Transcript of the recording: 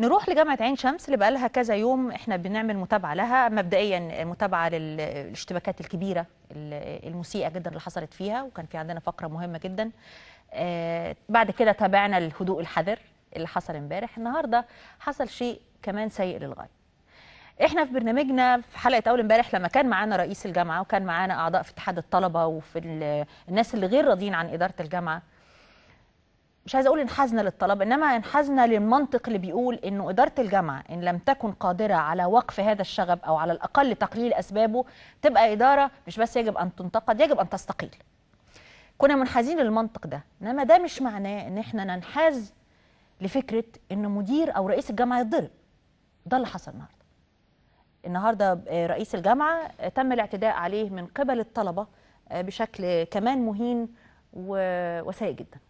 نروح لجامعه عين شمس اللي بقى لها كذا يوم احنا بنعمل متابعه لها مبدئيا متابعه للاشتباكات الكبيره المسيئه جدا اللي حصلت فيها وكان في عندنا فقره مهمه جدا آه، بعد كده تابعنا الهدوء الحذر اللي حصل امبارح النهارده حصل شيء كمان سيء للغايه احنا في برنامجنا في حلقه اول امبارح لما كان معانا رئيس الجامعه وكان معانا اعضاء في اتحاد الطلبه وفي الناس اللي غير راضيين عن اداره الجامعه مش عايزه اقول انحازنا للطلب انما انحازنا للمنطق اللي بيقول انه اداره الجامعه ان لم تكن قادره على وقف هذا الشغب او على الاقل تقليل اسبابه تبقى اداره مش بس يجب ان تنتقد يجب ان تستقيل. كنا منحازين للمنطق ده انما ده مش معناه ان احنا ننحاز لفكره ان مدير او رئيس الجامعه يتضرب. ده اللي حصل النهارده. النهارده آه، رئيس الجامعه آه، تم الاعتداء عليه من قبل الطلبه آه، بشكل كمان مهين وسيء جدا.